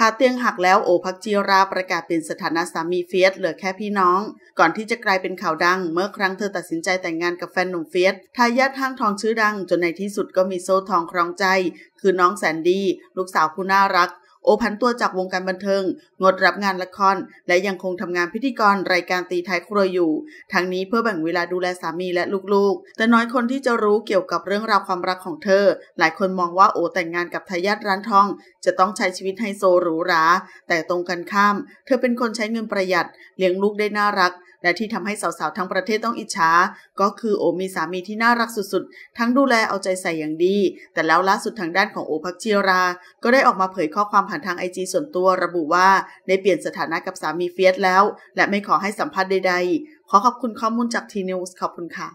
ขาเตียงหักแล้วโอพักจีราประกาศเปลี่ยนสถานะสามีเฟียสเหลือแค่พี่น้อง ก่อนที่จะกลายเป็นข่าวดังเมื่อครั้งเธอตัดสินใจแต่งงานกับแฟนหนุ่มเฟียสทายาทห้างทองชื่อดัง จนในที่สุดก็มีโซ่ทองครองใจ คือน้องแสนดี ลูกสาวคู่น่ารักโอพันตัวจากวงการบันเทิงงดรับงานละคร และยังคงทำงานพิธีกรรายการตีท้ายครัวอยู่ ทั้งนี้เพื่อแบ่งเวลาดูแลสามีและลูกๆ แต่น้อยคนที่จะรู้เกี่ยวกับเรื่องราวความรักของเธอ หลายคนมองว่าโอแต่งงานกับทายาทร้านทอง จะต้องใช้ชีวิตไฮโซหรูหรา แต่ตรงกันข้าม เธอเป็นคนใช้เงินประหยัดเลี้ยงลูกได้น่ารัก และที่ทำให้สาวๆทั้งประเทศต้องอิจฉาก็คือโอมีสามีที่น่ารักสุดๆ ทั้งดูแลเอาใจใส่อย่างดี แต่แล้วล่าสุดทางด้านของโอพักเชียรา ก็ได้ออกมาเผยข้อความผ่านทางไอจีส่วนตัวระบุว่า ได้เปลี่ยนสถานะกับสามีเฟียสแล้ว และไม่ขอให้สัมภาษณ์ใดๆ ขอขอบคุณข้อมูลจากทีนิวส์ขอบคุณค่ะ